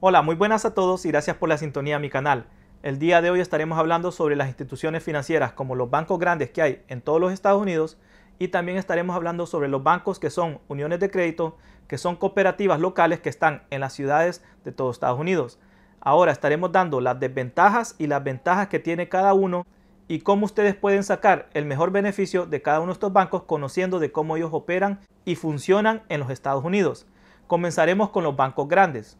Hola, muy buenas a todos y gracias por la sintonía a mi canal. El día de hoy estaremos hablando sobre las instituciones financieras como los bancos grandes que hay en todos los Estados Unidos y también estaremos hablando sobre los bancos que son uniones de crédito, que son cooperativas locales que están en las ciudades de todos Estados Unidos. Ahora estaremos dando las desventajas y las ventajas que tiene cada uno y cómo ustedes pueden sacar el mejor beneficio de cada uno de estos bancos conociendo de cómo ellos operan y funcionan en los Estados Unidos. Comenzaremos con los bancos grandes.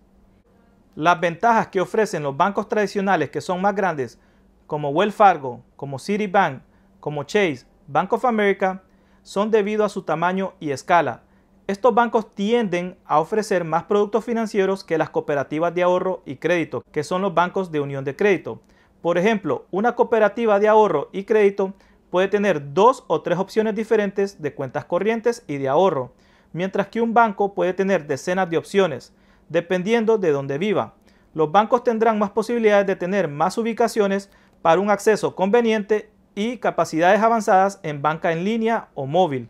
Las ventajas que ofrecen los bancos tradicionales que son más grandes, como Wells Fargo, como Citibank, como Chase, Bank of America, son debido a su tamaño y escala. Estos bancos tienden a ofrecer más productos financieros que las cooperativas de ahorro y crédito, que son los bancos de unión de crédito. Por ejemplo, una cooperativa de ahorro y crédito puede tener dos o tres opciones diferentes de cuentas corrientes y de ahorro, mientras que un banco puede tener decenas de opciones dependiendo de donde viva. Los bancos tendrán más posibilidades de tener más ubicaciones para un acceso conveniente y capacidades avanzadas en banca en línea o móvil.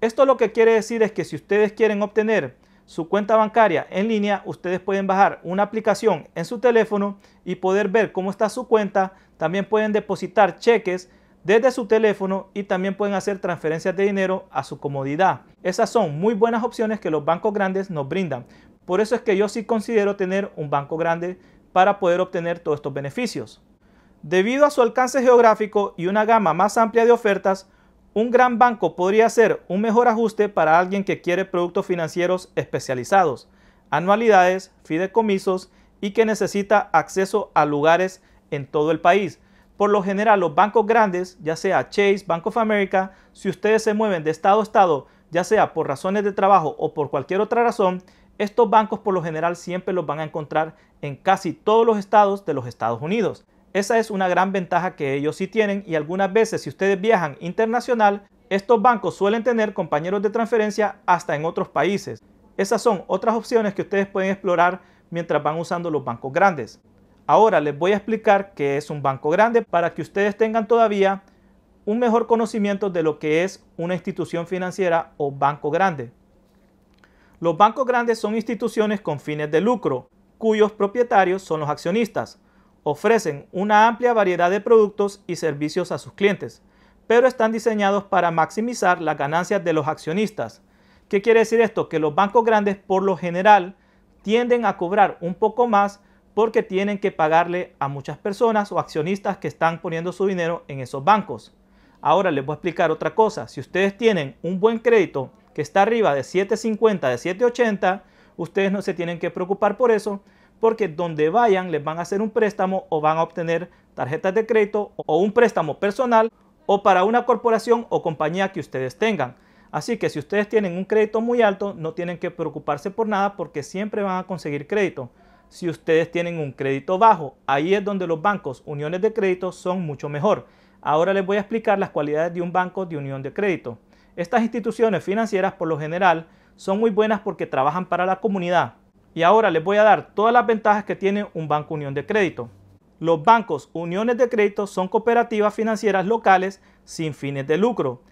Esto lo que quiere decir es que si ustedes quieren obtener su cuenta bancaria en línea, ustedes pueden bajar una aplicación en su teléfono y poder ver cómo está su cuenta. También pueden depositar cheques desde su teléfono y también pueden hacer transferencias de dinero a su comodidad. Esas son muy buenas opciones que los bancos grandes nos brindan, por eso es que yo sí considero tener un banco grande para poder obtener todos estos beneficios. Debido a su alcance geográfico y una gama más amplia de ofertas, un gran banco podría ser un mejor ajuste para alguien que quiere productos financieros especializados, anualidades, fideicomisos y que necesita acceso a lugares en todo el país. Por lo general, los bancos grandes, ya sea Chase, Bank of America, si ustedes se mueven de estado a estado, ya sea por razones de trabajo o por cualquier otra razón, estos bancos por lo general siempre los van a encontrar en casi todos los estados de los Estados Unidos. Esa es una gran ventaja que ellos sí tienen y algunas veces si ustedes viajan internacional, estos bancos suelen tener compañeros de transferencia hasta en otros países. Esas son otras opciones que ustedes pueden explorar mientras van usando los bancos grandes. Ahora les voy a explicar qué es un banco grande para que ustedes tengan todavía un mejor conocimiento de lo que es una institución financiera o banco grande. Los bancos grandes son instituciones con fines de lucro, cuyos propietarios son los accionistas. Ofrecen una amplia variedad de productos y servicios a sus clientes, pero están diseñados para maximizar las ganancias de los accionistas. ¿Qué quiere decir esto? Que los bancos grandes por lo general tienden a cobrar un poco más porque tienen que pagarle a muchas personas o accionistas que están poniendo su dinero en esos bancos. Ahora les voy a explicar otra cosa. Si ustedes tienen un buen crédito que está arriba de 750, de 780, ustedes no se tienen que preocupar por eso, porque donde vayan les van a hacer un préstamo o van a obtener tarjetas de crédito o un préstamo personal o para una corporación o compañía que ustedes tengan. Así que si ustedes tienen un crédito muy alto, no tienen que preocuparse por nada porque siempre van a conseguir crédito. Si ustedes tienen un crédito bajo, ahí es donde los bancos, uniones de crédito, son mucho mejor. Ahora les voy a explicar las cualidades de un banco de unión de crédito. Estas instituciones financieras por lo general son muy buenas porque trabajan para la comunidad. Y ahora les voy a dar todas las ventajas que tiene un banco unión de crédito. Los bancos uniones de crédito son cooperativas financieras locales sin fines de lucro.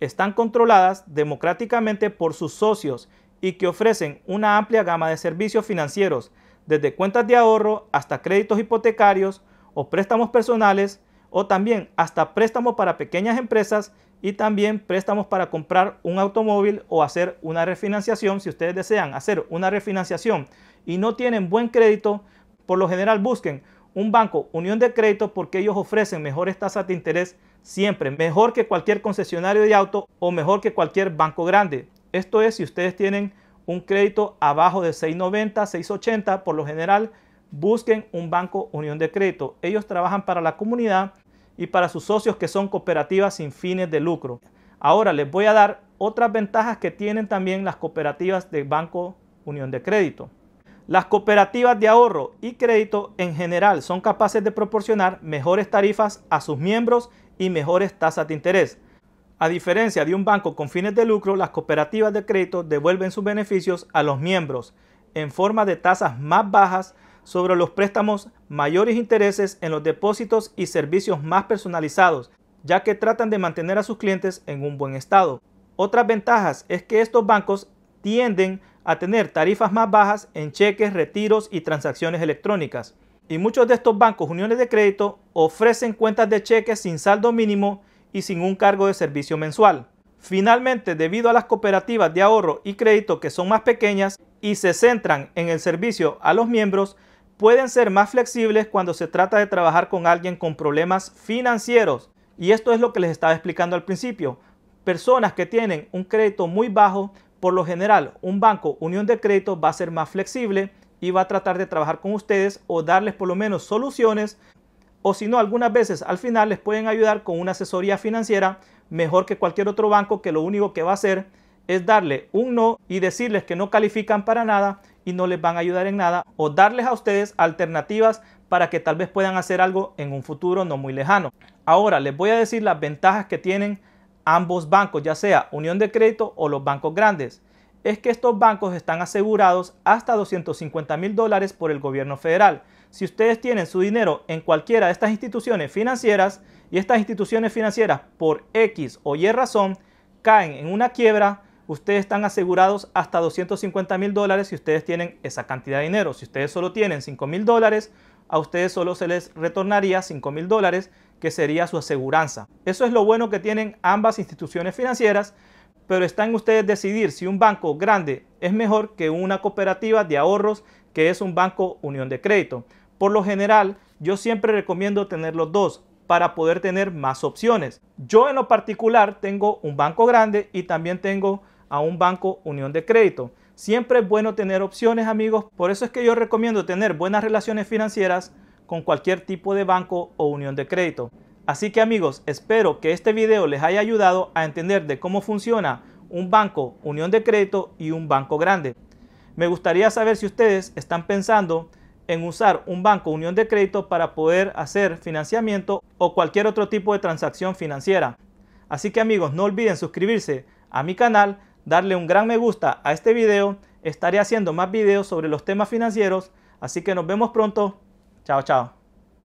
Están controladas democráticamente por sus socios y que ofrecen una amplia gama de servicios financieros, desde cuentas de ahorro hasta créditos hipotecarios o préstamos personales o también hasta préstamos para pequeñas empresas y también préstamos para comprar un automóvil o hacer una refinanciación. Si ustedes desean hacer una refinanciación y no tienen buen crédito, por lo general busquen un banco Unión de Crédito porque ellos ofrecen mejores tasas de interés siempre, mejor que cualquier concesionario de auto o mejor que cualquier banco grande. Esto es si ustedes tienen un crédito abajo de 690, 680 por lo general busquen un banco Unión de Crédito. Ellos trabajan para la comunidad y para sus socios que son cooperativas sin fines de lucro. Ahora les voy a dar otras ventajas que tienen también las cooperativas de Banco Unión de Crédito. Las cooperativas de ahorro y crédito en general son capaces de proporcionar mejores tarifas a sus miembros y mejores tasas de interés. A diferencia de un banco con fines de lucro, las cooperativas de crédito devuelven sus beneficios a los miembros en forma de tasas más bajas sobre los préstamos mayores intereses en los depósitos y servicios más personalizados, ya que tratan de mantener a sus clientes en un buen estado. Otras ventajas es que estos bancos tienden a tener tarifas más bajas en cheques, retiros y transacciones electrónicas. Y muchos de estos bancos uniones de crédito ofrecen cuentas de cheques sin saldo mínimo y sin un cargo de servicio mensual. Finalmente, debido a las cooperativas de ahorro y crédito que son más pequeñas y se centran en el servicio a los miembros, pueden ser más flexibles cuando se trata de trabajar con alguien con problemas financieros. Y esto es lo que les estaba explicando al principio. Personas que tienen un crédito muy bajo, por lo general un banco, unión de crédito, va a ser más flexible y va a tratar de trabajar con ustedes o darles por lo menos soluciones. O si no, algunas veces al final les pueden ayudar con una asesoría financiera mejor que cualquier otro banco que lo único que va a hacer es darle un no y decirles que no califican para nada y no les van a ayudar en nada o darles a ustedes alternativas para que tal vez puedan hacer algo en un futuro no muy lejano. Ahora les voy a decir las ventajas que tienen ambos bancos, ya sea Unión de Crédito o los bancos grandes. Es que estos bancos están asegurados hasta 250 mil dólares por el gobierno federal. Si ustedes tienen su dinero en cualquiera de estas instituciones financieras y estas instituciones financieras por X o Y razón caen en una quiebra, ustedes están asegurados hasta 250 mil dólares si ustedes tienen esa cantidad de dinero. Si ustedes solo tienen 5 mil dólares, a ustedes solo se les retornaría 5 mil dólares, que sería su aseguranza. Eso es lo bueno que tienen ambas instituciones financieras, pero está en ustedes decidir si un banco grande es mejor que una cooperativa de ahorros, que es un banco unión de crédito. Por lo general, yo siempre recomiendo tener los dos para poder tener más opciones. Yo en lo particular tengo un banco grande y también tengo a un banco unión de crédito. Siempre es bueno tener opciones amigos, por eso es que yo recomiendo tener buenas relaciones financieras con cualquier tipo de banco o unión de crédito. Así que amigos, espero que este video les haya ayudado a entender de cómo funciona un banco, unión de crédito y un banco grande. Me gustaría saber si ustedes están pensando en usar un banco, unión de crédito para poder hacer financiamiento o cualquier otro tipo de transacción financiera. Así que amigos, no olviden suscribirse a mi canal darle un gran me gusta a este video. Estaré haciendo más videos sobre los temas financieros. Así que nos vemos pronto. Chao, chao.